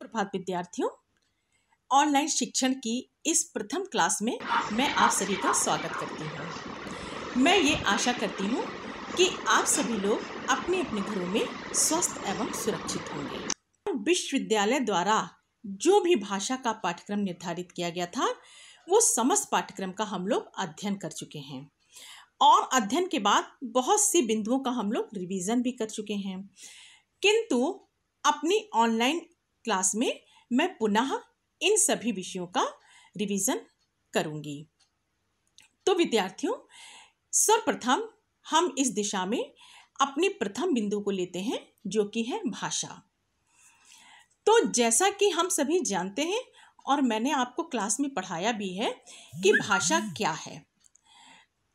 प्रभात विद्यार्थियों ऑनलाइन शिक्षण की इस प्रथम क्लास में मैं आप सभी का स्वागत करती हूँ मैं ये आशा करती हूँ कि आप सभी लोग अपने अपने घरों में स्वस्थ एवं सुरक्षित होंगे विश्वविद्यालय द्वारा जो भी भाषा का पाठ्यक्रम निर्धारित किया गया था वो समस्त पाठ्यक्रम का हम लोग अध्ययन कर चुके हैं और अध्ययन के बाद बहुत सी बिंदुओं का हम लोग रिविज़न भी कर चुके हैं किंतु अपनी ऑनलाइन क्लास में मैं पुनः इन सभी विषयों का रिवीजन करूंगी तो विद्यार्थियों सर्वप्रथम हम इस दिशा में अपने प्रथम बिंदु को लेते हैं जो कि है भाषा तो जैसा कि हम सभी जानते हैं और मैंने आपको क्लास में पढ़ाया भी है कि भाषा क्या है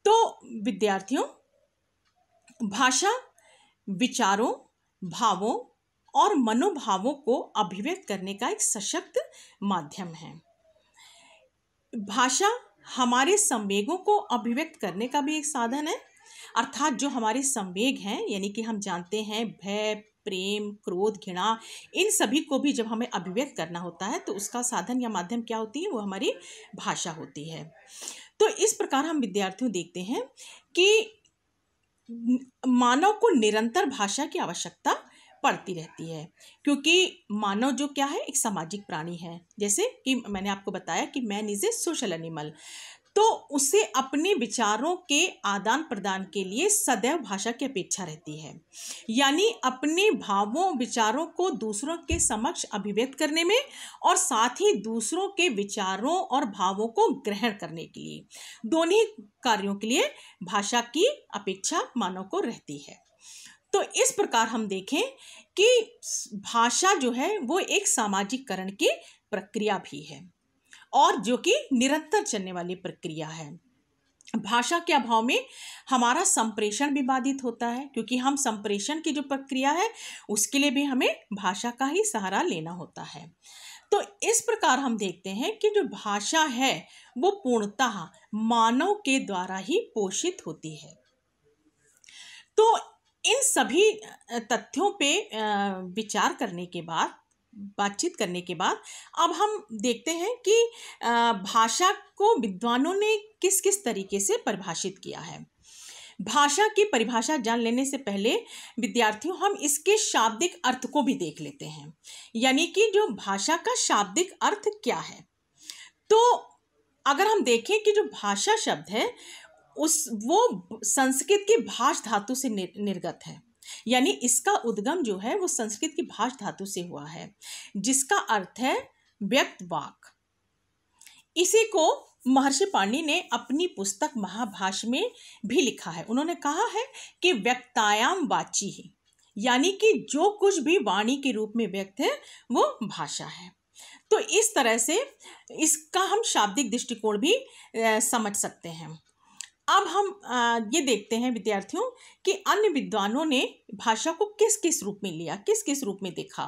तो विद्यार्थियों भाषा विचारों भावों और मनोभावों को अभिव्यक्त करने का एक सशक्त माध्यम है भाषा हमारे संवेगों को अभिव्यक्त करने का भी एक साधन है अर्थात जो हमारे संवेग हैं यानी कि हम जानते हैं भय प्रेम क्रोध घृणा इन सभी को भी जब हमें अभिव्यक्त करना होता है तो उसका साधन या माध्यम क्या होती है वो हमारी भाषा होती है तो इस प्रकार हम विद्यार्थियों देखते हैं कि मानव को निरंतर भाषा की आवश्यकता पड़ती रहती है क्योंकि मानव जो क्या है एक सामाजिक प्राणी है जैसे कि मैंने आपको बताया कि man is a social animal तो उसे अपने विचारों के आदान प्रदान के लिए सदैव भाषा की अपेक्षा रहती है यानी अपने भावों विचारों को दूसरों के समक्ष अभिव्यक्त करने में और साथ ही दूसरों के विचारों और भावों को ग्रहण करने के लिए दोनों कार्यों के लिए भाषा की अपेक्षा मानव को रहती है तो इस प्रकार हम देखें कि भाषा जो है वो एक सामाजिककरण की प्रक्रिया भी है और जो कि निरंतर चलने वाली प्रक्रिया है भाषा के अभाव में हमारा संप्रेषण भी बाधित होता है क्योंकि हम संप्रेषण की जो प्रक्रिया है उसके लिए भी हमें भाषा का ही सहारा लेना होता है तो इस प्रकार हम देखते हैं कि जो भाषा है वो पूर्णतः मानव के द्वारा ही पोषित होती है तो इन सभी तथ्यों पे विचार करने के बाद बातचीत करने के बाद अब हम देखते हैं कि भाषा को विद्वानों ने किस किस तरीके से परिभाषित किया है भाषा की परिभाषा जान लेने से पहले विद्यार्थियों हम इसके शाब्दिक अर्थ को भी देख लेते हैं यानी कि जो भाषा का शाब्दिक अर्थ क्या है तो अगर हम देखें कि जो भाषा शब्द है उस वो संस्कृत की भाष धातु से निर्गत है यानी इसका उद्गम जो है वो संस्कृत की भाष धातु से हुआ है जिसका अर्थ है व्यक्त वाक इसी को महर्षि पाणी ने अपनी पुस्तक महाभाष में भी लिखा है उन्होंने कहा है कि व्यक्तायाम वाची ही यानी कि जो कुछ भी वाणी के रूप में व्यक्त है वो भाषा है तो इस तरह से इसका हम शाब्दिक दृष्टिकोण भी समझ सकते हैं अब हम ये देखते हैं विद्यार्थियों कि अन्य विद्वानों ने भाषा को किस किस रूप में लिया किस किस रूप में देखा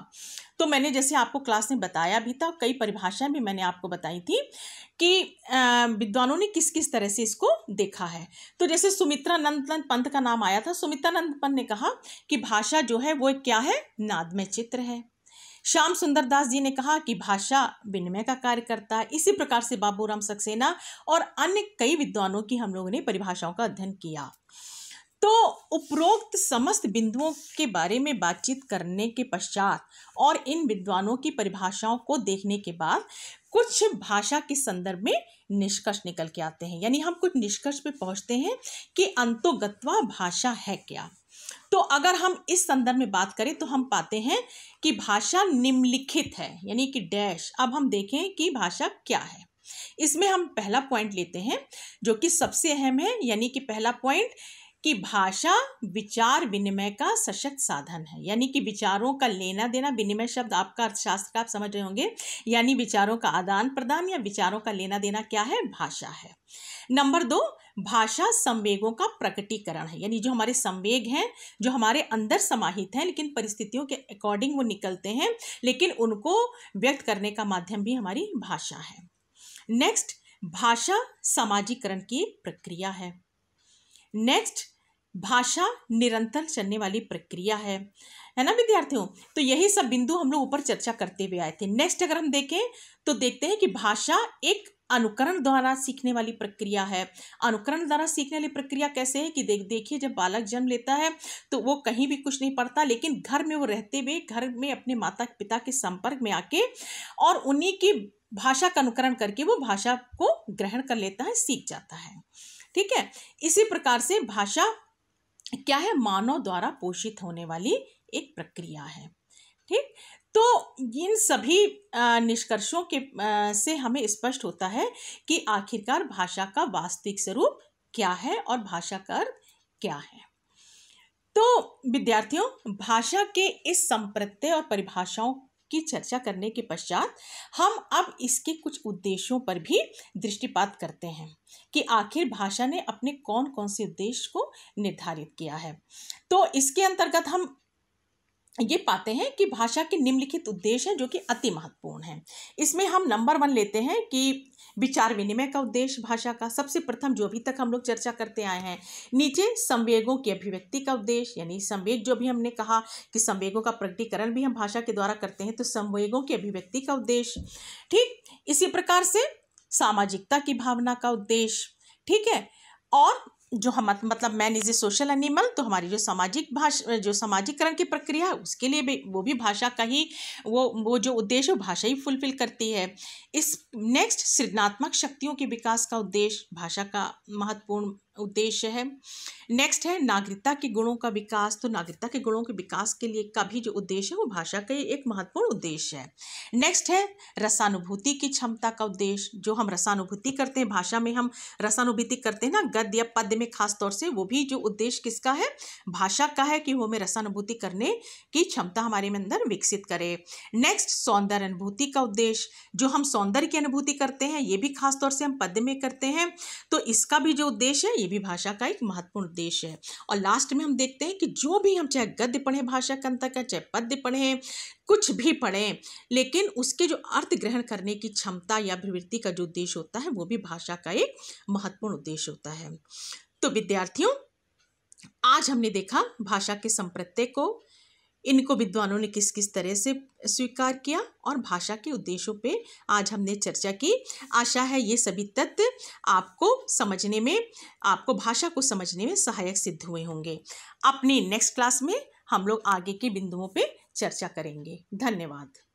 तो मैंने जैसे आपको क्लास में बताया भी था कई परिभाषाएं भी मैंने आपको बताई थी कि विद्वानों ने किस किस तरह से इसको देखा है तो जैसे सुमित्रा नंदन पंत का नाम आया था सुमित्रा नंद पंत ने कहा कि भाषा जो है वो क्या है नादमय चित्र है श्याम सुंदर दास जी ने कहा कि भाषा विनिमय का कार्य करता है इसी प्रकार से बाबू राम सक्सेना और अन्य कई विद्वानों की हम लोगों ने परिभाषाओं का अध्ययन किया तो उपरोक्त समस्त बिंदुओं के बारे में बातचीत करने के पश्चात और इन विद्वानों की परिभाषाओं को देखने के बाद कुछ भाषा के संदर्भ में निष्कर्ष निकल के आते हैं यानी हम कुछ निष्कर्ष पे पहुंचते हैं कि अंतोगत्वा भाषा है क्या तो अगर हम इस संदर्भ में बात करें तो हम पाते हैं कि भाषा निम्नलिखित है यानी कि डैश अब हम देखें कि भाषा क्या है इसमें हम पहला पॉइंट लेते हैं जो कि सबसे अहम है यानी कि पहला पॉइंट कि भाषा विचार विनिमय का सशक्त साधन है यानी कि विचारों का लेना देना विनिमय शब्द आपका अर्थशास्त्र का आप समझ रहे होंगे यानी विचारों का आदान प्रदान या विचारों का लेना देना क्या है भाषा है नंबर दो भाषा संवेगों का प्रकटीकरण है यानी जो हमारे संवेग हैं जो हमारे अंदर समाहित हैं लेकिन परिस्थितियों के अकॉर्डिंग वो निकलते हैं लेकिन उनको व्यक्त करने का माध्यम भी हमारी भाषा है नेक्स्ट भाषा समाजीकरण की प्रक्रिया है नेक्स्ट भाषा निरंतर चलने वाली प्रक्रिया है है ना विद्यार्थियों तो यही सब बिंदु हम लोग ऊपर चर्चा करते हुए आए थे नेक्स्ट अगर हम देखें तो देखते हैं कि भाषा एक अनुकरण द्वारा सीखने वाली प्रक्रिया है अनुकरण द्वारा सीखने वाली प्रक्रिया कैसे है कि देख देखिए जब बालक जन्म लेता है तो वो कहीं भी कुछ नहीं पढ़ता लेकिन घर में वो रहते हुए घर में अपने माता पिता के संपर्क में आके और उन्हीं की भाषा का अनुकरण करके वो भाषा को ग्रहण कर लेता है सीख जाता है ठीक है इसी प्रकार से भाषा क्या है मानव द्वारा पोषित होने वाली एक प्रक्रिया है ठीक तो इन सभी निष्कर्षों के से हमें स्पष्ट होता है कि आखिरकार भाषा का वास्तविक स्वरूप क्या है और भाषा का अर्थ क्या है तो विद्यार्थियों भाषा के इस संप्रत्य और परिभाषाओं की चर्चा करने के पश्चात हम अब इसके कुछ उद्देश्यों पर भी दृष्टिपात करते हैं कि आखिर भाषा ने अपने कौन कौन से उद्देश्य को निर्धारित किया है तो इसके अंतर्गत हम ये पाते हैं कि भाषा के निम्नलिखित उद्देश्य हैं जो कि अति महत्वपूर्ण हैं इसमें हम नंबर वन लेते हैं कि विचार विनिमय का उद्देश्य भाषा का सबसे प्रथम जो अभी तक हम लोग चर्चा करते आए हैं नीचे संवेगों की अभिव्यक्ति का उद्देश्य यानी संवेग जो भी हमने कहा कि संवेगों का प्रकटीकरण भी हम भाषा के द्वारा करते हैं तो संवेगों की अभिव्यक्ति का उद्देश्य ठीक इसी प्रकार से सामाजिकता की भावना का उद्देश्य ठीक है और जो हम मतलब man is a social animal तो हमारी जो सामाजिक भाषा जो सामाजिकरण की प्रक्रिया है उसके लिए भी वो भी भाषा का ही वो वो जो उद्देश्य भाषा ही फुलफिल करती है इस नेक्स्ट सृजनात्मक शक्तियों के विकास का उद्देश्य भाषा का महत्वपूर्ण उद्देश्य है नेक्स्ट है नागरिकता के गुणों का विकास तो नागरिकता के गुणों के विकास के लिए का भी जो उद्देश्य है वो भाषा का एक महत्वपूर्ण उद्देश्य है नेक्स्ट है रसानुभूति की क्षमता का उद्देश्य जो हम रसानुभूति करते हैं भाषा में हम रसानुभूति करते हैं ना गद्य या पद्य में खास तौर से वो भी जो उद्देश्य किसका है भाषा का है कि वो हमें रसानुभूति करने की क्षमता हमारे में अंदर विकसित करे नेक्स्ट सौंदर्य अनुभूति का उद्देश्य जो हम सौंदर्य की अनुभूति करते हैं ये भी खासतौर से हम पद्य में करते हैं तो इसका भी जो उद्देश्य है ये भी भाषा का एक महत्वपूर्ण उद्देश्य है और लास्ट में हम देखते हैं कि जो भी हम चाहे गद्य पढ़ें भाषा के अंतर का चाहे पद्य पढ़ें कुछ भी पढ़ें लेकिन उसके जो अर्थ ग्रहण करने की क्षमता या अभिवृत्ति का जो उद्देश्य होता है वो भी भाषा का एक महत्वपूर्ण उद्देश्य होता है तो विद्यार्थियों आज हमने देखा भाषा के संप्रत्यय को इनको विद्वानों ने किस किस तरह से स्वीकार किया और भाषा के उद्देश्यों पे आज हमने चर्चा की आशा है ये सभी तत्व आपको समझने में आपको भाषा को समझने में सहायक सिद्ध हुए होंगे अपनी नेक्स्ट क्लास में हम लोग आगे के बिंदुओं पे चर्चा करेंगे धन्यवाद